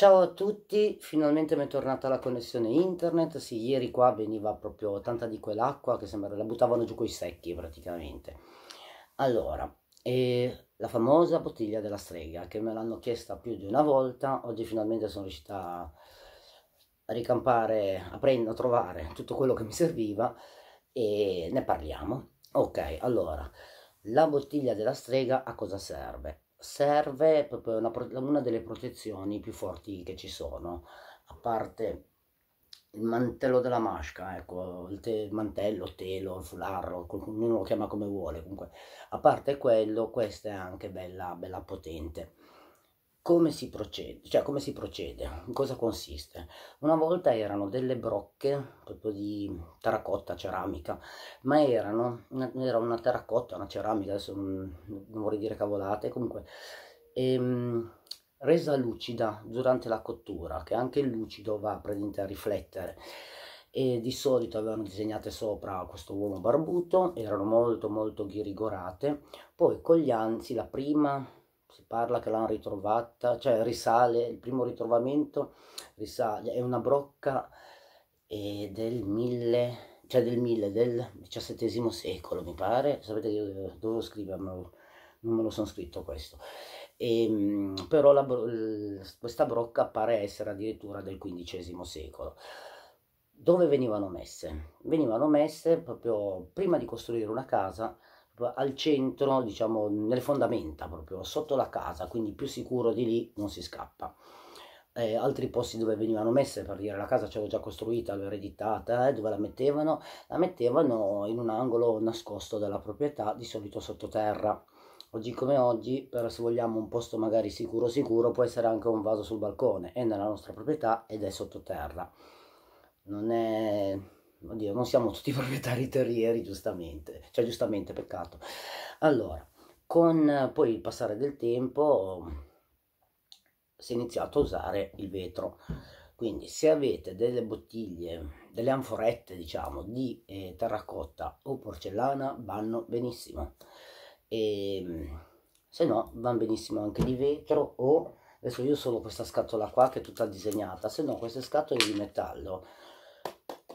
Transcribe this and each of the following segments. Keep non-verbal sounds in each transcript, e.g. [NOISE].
Ciao a tutti, finalmente mi è tornata la connessione internet. Sì, ieri qua veniva proprio tanta di quell'acqua che sembra la buttavano giù coi secchi praticamente. Allora, eh, la famosa bottiglia della strega che me l'hanno chiesta più di una volta, oggi finalmente sono riuscita a ricampare, a, prendere, a trovare tutto quello che mi serviva e ne parliamo. Ok, allora, la bottiglia della strega a cosa serve? serve proprio una, una delle protezioni più forti che ci sono, a parte il mantello della maschera, ecco, il, te- il mantello, telo, il fularro, ognuno lo chiama come vuole, comunque, a parte quello, questa è anche bella, bella potente come si procede, cioè come si procede, in cosa consiste. Una volta erano delle brocche proprio di terracotta, ceramica, ma erano, era una terracotta, una ceramica, adesso non, non vorrei dire cavolate, comunque ehm, resa lucida durante la cottura, che anche il lucido va praticamente a riflettere. E di solito avevano disegnate sopra questo uomo barbuto, erano molto molto ghirigorate, poi con gli anzi la prima si parla che l'hanno ritrovata, cioè risale, il primo ritrovamento risale, è una brocca eh, del 1000, cioè del 1000, del XVII secolo mi pare, sapete io eh, dovevo scrivermelo, non me lo sono scritto questo, e, ehm, però la, questa brocca pare essere addirittura del XV secolo. Dove venivano messe? Venivano messe proprio prima di costruire una casa, al centro, diciamo nelle fondamenta proprio, sotto la casa, quindi più sicuro di lì non si scappa. Eh, altri posti dove venivano messe, per dire la casa ce già costruita, l'ho ereditata, eh, dove la mettevano? La mettevano in un angolo nascosto della proprietà, di solito sottoterra. Oggi come oggi, però se vogliamo un posto magari sicuro sicuro, può essere anche un vaso sul balcone, è nella nostra proprietà ed è sottoterra. Non è... Oddio, non siamo tutti [LAUGHS] proprietari terrieri, giustamente cioè giustamente peccato. Allora, con poi il passare del tempo si è iniziato a usare il vetro. Quindi se avete delle bottiglie, delle anforette diciamo di eh, terracotta o porcellana vanno benissimo. E, ehm, se no vanno benissimo anche di vetro o adesso io solo questa scatola qua che è tutta disegnata, se no queste scatole di metallo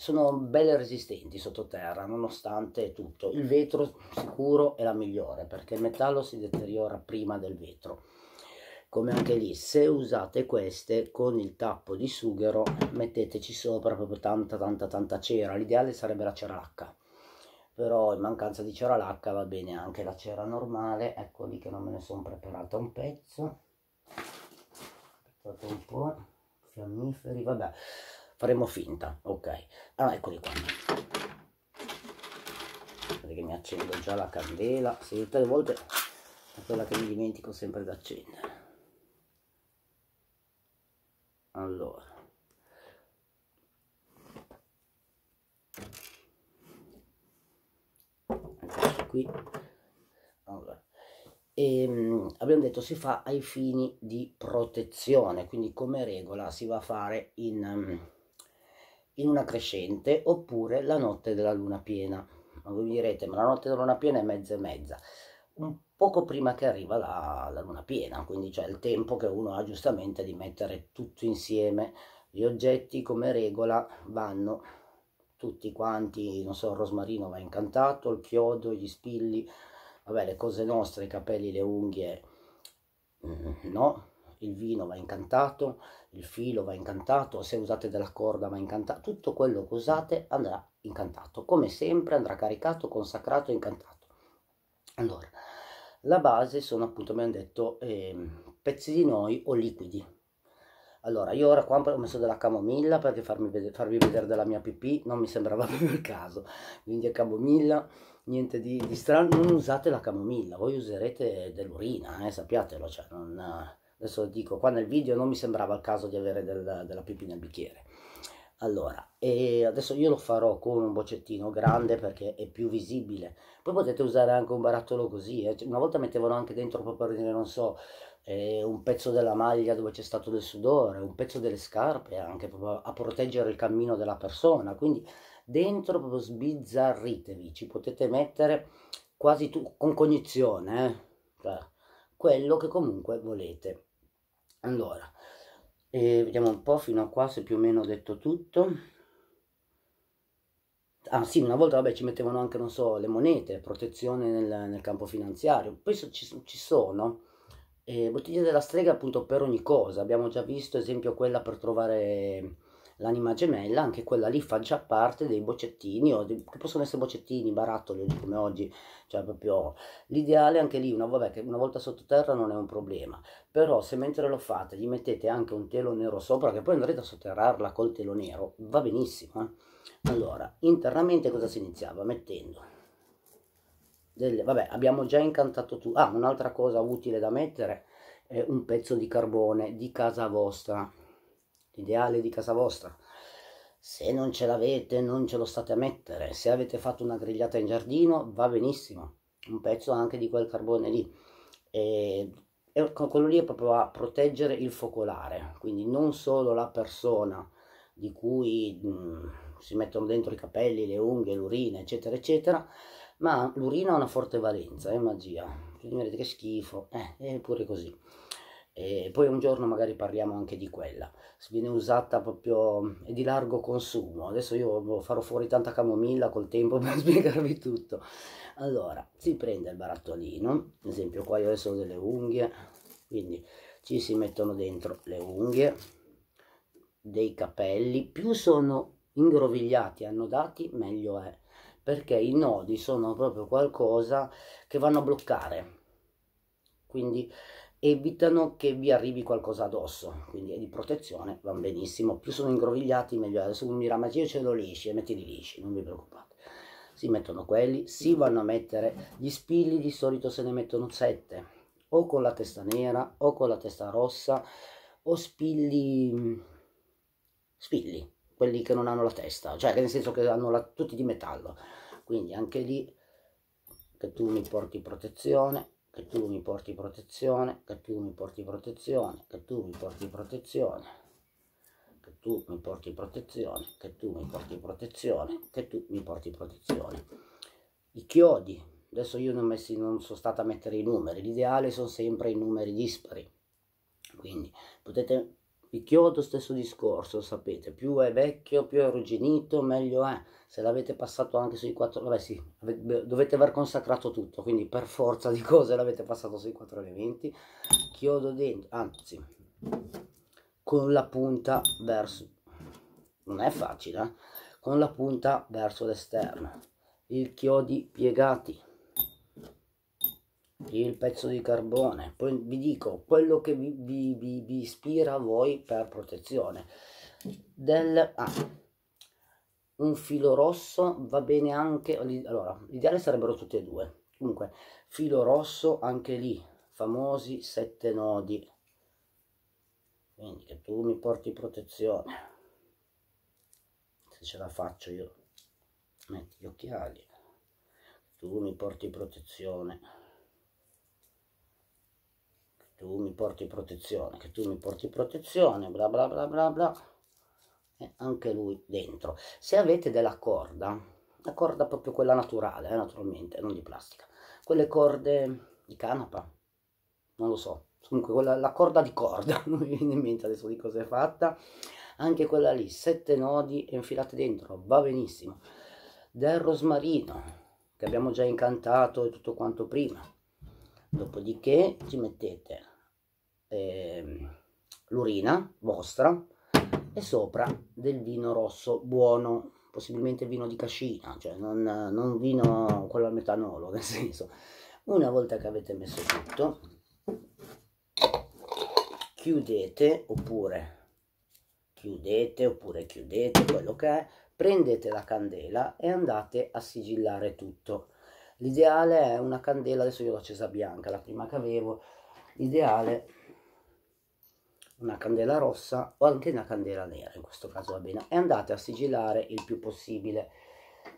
sono belle resistenti sottoterra nonostante tutto il vetro sicuro è la migliore perché il metallo si deteriora prima del vetro come anche lì se usate queste con il tappo di sughero metteteci sopra proprio tanta tanta tanta cera l'ideale sarebbe la cera lacca però in mancanza di cera lacca va bene anche la cera normale ecco lì che non me ne sono preparata un pezzo aspettate un po' fiammiferi vabbè faremo finta, ok. Allora, ah, eccoli qua. Vedete che mi accendo già la candela, se sì, le volte è quella che mi dimentico sempre di accendere. Allora. qui. Allora. E, ehm, abbiamo detto si fa ai fini di protezione, quindi come regola si va a fare in ehm, in una crescente oppure la notte della luna piena. Ma voi mi direte, ma la notte della luna piena è mezza e mezza. Un poco prima che arriva la, la luna piena, quindi c'è il tempo che uno ha giustamente di mettere tutto insieme. Gli oggetti come regola vanno tutti quanti, non so, il rosmarino va incantato, il chiodo, gli spilli, vabbè, le cose nostre, i capelli, le unghie, mm, no, il vino va incantato, il filo va incantato, se usate della corda va incantato, tutto quello che usate andrà incantato, come sempre andrà caricato, consacrato e incantato. Allora, la base sono appunto, abbiamo detto, eh, pezzi di noi o liquidi. Allora, io ora qua ho messo della camomilla perché farmi vedere, farvi vedere della mia pipì non mi sembrava [LAUGHS] proprio il caso. Quindi è camomilla, niente di, di strano, non usate la camomilla, voi userete dell'urina, eh, sappiatelo, cioè non adesso lo dico qua nel video non mi sembrava il caso di avere del, della pipì nel bicchiere allora e adesso io lo farò con un boccettino grande perché è più visibile poi potete usare anche un barattolo così eh. Cioè, una volta mettevano anche dentro proprio per dire non so eh, un pezzo della maglia dove c'è stato del sudore un pezzo delle scarpe anche proprio a proteggere il cammino della persona quindi dentro proprio sbizzarritevi ci potete mettere quasi tu, con cognizione eh. cioè, quello che comunque volete allora eh, vediamo un po' fino a qua se più o meno ho detto tutto ah sì una volta vabbè ci mettevano anche non so le monete protezione nel, nel campo finanziario poi ci, ci sono eh, bottiglie della strega appunto per ogni cosa abbiamo già visto esempio quella per trovare l'anima gemella, anche quella lì fa già parte dei boccettini, o di, che possono essere boccettini, barattoli oggi cioè come oggi, cioè proprio l'ideale anche lì, una, vabbè, che una volta sottoterra non è un problema, però se mentre lo fate gli mettete anche un telo nero sopra, che poi andrete a sotterrarla col telo nero, va benissimo. Eh? Allora, internamente cosa si iniziava? Mettendo delle, vabbè, abbiamo già incantato tu. Ah, un'altra cosa utile da mettere è un pezzo di carbone di casa vostra ideale di casa vostra. Se non ce l'avete, non ce lo state a mettere. Se avete fatto una grigliata in giardino, va benissimo. Un pezzo anche di quel carbone lì. E, e quello lì è proprio a proteggere il focolare, quindi non solo la persona di cui mh, si mettono dentro i capelli, le unghie, l'urina, eccetera, eccetera, ma l'urina ha una forte valenza, è magia. Quindi vedete che schifo, eh, è pure così. E poi un giorno magari parliamo anche di quella viene usata proprio è di largo consumo adesso io farò fuori tanta camomilla col tempo [LAUGHS] per spiegarvi tutto allora si prende il barattolino ad esempio qua io adesso ho delle unghie quindi ci si mettono dentro le unghie dei capelli più sono ingrovigliati annodati meglio è perché i nodi sono proprio qualcosa che vanno a bloccare quindi evitano che vi arrivi qualcosa addosso, quindi è di protezione, va benissimo, più sono ingrovigliati meglio, adesso uno dirà ma io ce l'ho lisci, eh, mettili lisci, non vi preoccupate, si mettono quelli, si vanno a mettere gli spilli, di solito se ne mettono 7, o con la testa nera, o con la testa rossa, o spilli, spilli, quelli che non hanno la testa, cioè nel senso che hanno la, tutti di metallo, quindi anche lì che tu mi porti protezione, che tu mi porti protezione, che tu mi porti protezione, che tu mi porti protezione, che tu mi porti protezione, che tu mi porti protezione, che tu mi porti protezione. I chiodi, adesso io non, messi, non sono stata a mettere i numeri, l'ideale sono sempre i numeri dispari, quindi potete il chiodo stesso discorso, sapete, più è vecchio, più è arrugginito, meglio è. Se l'avete passato anche sui quattro, vabbè sì, dovete aver consacrato tutto, quindi per forza di cose l'avete passato sui quattro elementi. Chiodo dentro, anzi, con la punta verso, non è facile, eh? con la punta verso l'esterno. Il chiodi piegati il pezzo di carbone, poi vi dico quello che vi, vi, vi, vi ispira a voi per protezione. Del, ah, un filo rosso va bene anche, allora l'ideale sarebbero tutti e due, comunque filo rosso anche lì, famosi sette nodi, quindi che tu mi porti protezione, se ce la faccio io, metti gli occhiali, tu mi porti protezione tu mi porti protezione, che tu mi porti protezione, bla bla bla bla bla, e anche lui dentro. Se avete della corda, la corda proprio quella naturale, eh, naturalmente, non di plastica, quelle corde di canapa, non lo so, comunque quella, la corda di corda, [LAUGHS] non mi viene in mente adesso di cosa è fatta, anche quella lì, sette nodi e infilate dentro, va benissimo. Del rosmarino, che abbiamo già incantato e tutto quanto prima, dopodiché ci mettete eh, l'urina vostra e sopra del vino rosso buono, possibilmente vino di cascina, cioè non, non vino quello al metanolo, [LAUGHS] nel senso. Una volta che avete messo tutto, chiudete oppure chiudete oppure chiudete quello che è, prendete la candela e andate a sigillare tutto. L'ideale è una candela, adesso io l'ho accesa bianca, la prima che avevo, l'ideale è una candela rossa o anche una candela nera, in questo caso va bene, e andate a sigillare il più possibile.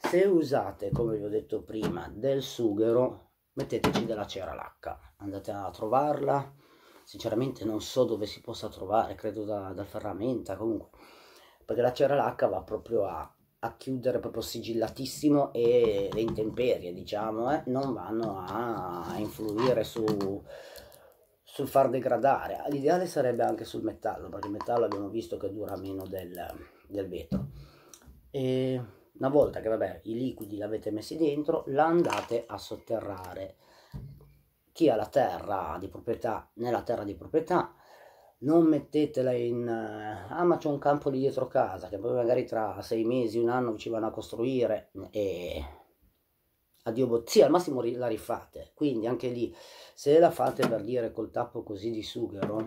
Se usate, come vi ho detto prima, del sughero, metteteci della cera lacca, andate a trovarla, sinceramente non so dove si possa trovare, credo da, dal ferramenta comunque, perché la cera lacca va proprio a, a chiudere proprio sigillatissimo e le intemperie, diciamo, eh, non vanno a influire su sul far degradare. L'ideale sarebbe anche sul metallo, perché il metallo abbiamo visto che dura meno del, del vetro. E una volta che vabbè, i liquidi li avete messi dentro, la andate a sotterrare. Chi ha la terra di proprietà, nella terra di proprietà, non mettetela in eh, ah ma c'è un campo lì dietro casa che poi magari tra sei mesi, un anno ci vanno a costruire e a Dio bozzia, al massimo la rifate. Quindi anche lì, se la fate per dire col tappo così di sughero,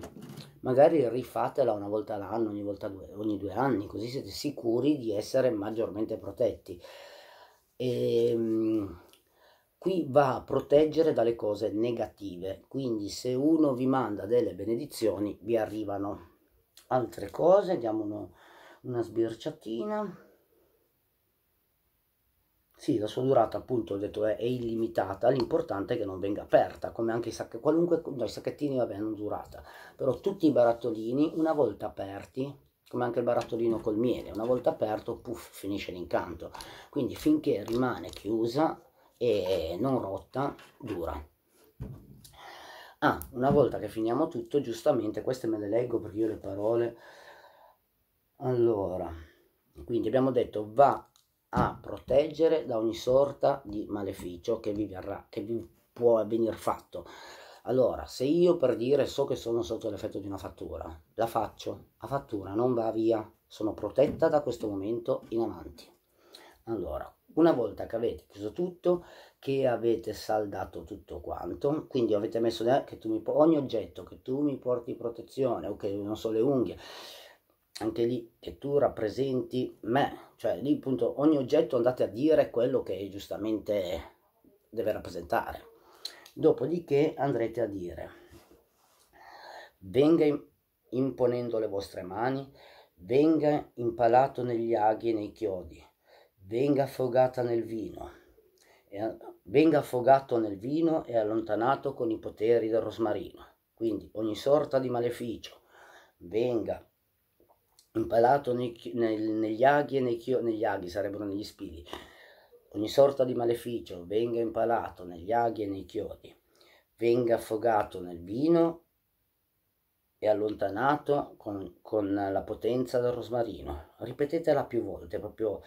magari rifatela una volta all'anno, ogni due, ogni due anni, così siete sicuri di essere maggiormente protetti. E, ehm, qui va a proteggere dalle cose negative, quindi se uno vi manda delle benedizioni, vi arrivano altre cose, diamo uno, una sbirciatina. Sì, la sua durata appunto ho detto è, è illimitata, l'importante è che non venga aperta, come anche i sacchettini. qualunque, no i sacchettini vabbè non durata, però tutti i barattolini una volta aperti, come anche il barattolino col miele, una volta aperto puff finisce l'incanto, quindi finché rimane chiusa e non rotta dura. Ah, una volta che finiamo tutto, giustamente, queste me le leggo perché io le parole... Allora, quindi abbiamo detto va a proteggere da ogni sorta di maleficio che vi, verrà, che vi può venire fatto. Allora, se io per dire so che sono sotto l'effetto di una fattura, la faccio, la fattura non va via, sono protetta da questo momento in avanti. Allora, una volta che avete chiuso tutto, che avete saldato tutto quanto, quindi avete messo che tu mi, ogni oggetto che tu mi porti protezione o che non so le unghie, anche lì che tu rappresenti me, cioè lì appunto ogni oggetto andate a dire quello che giustamente deve rappresentare. Dopodiché andrete a dire venga imponendo le vostre mani, venga impalato negli aghi e nei chiodi, venga affogata nel vino, e, venga affogato nel vino e allontanato con i poteri del rosmarino. Quindi ogni sorta di maleficio venga impalato nei, nei, negli aghi e nei chio, negli aghi sarebbero negli spigli. Ogni sorta di maleficio venga impalato negli aghi e nei chiodi, venga affogato nel vino e allontanato con, con la potenza del rosmarino. Ripetetela più volte, proprio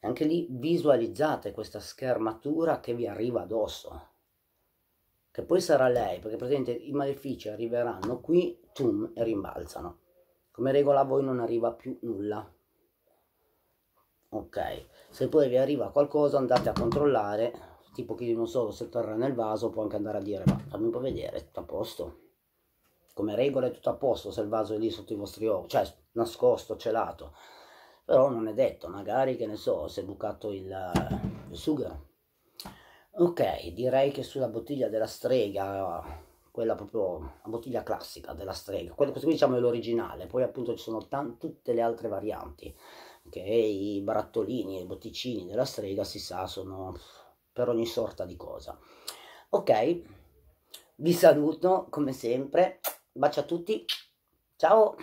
anche lì visualizzate questa schermatura che vi arriva addosso, che poi sarà lei, perché praticamente i malefici arriveranno qui, tum, e rimbalzano come regola a voi non arriva più nulla ok se poi vi arriva qualcosa andate a controllare tipo che non so se torna nel vaso può anche andare a dire ma fammi un po' vedere tutto a posto come regola è tutto a posto se il vaso è lì sotto i vostri occhi cioè nascosto celato però non è detto magari che ne so se è bucato il, il sughero ok direi che sulla bottiglia della strega quella proprio la bottiglia classica della strega, quello, questo qui diciamo è l'originale, poi appunto ci sono tutte le altre varianti, che i barattolini e i botticini della strega si sa sono per ogni sorta di cosa. Ok, vi saluto come sempre, bacio a tutti, ciao!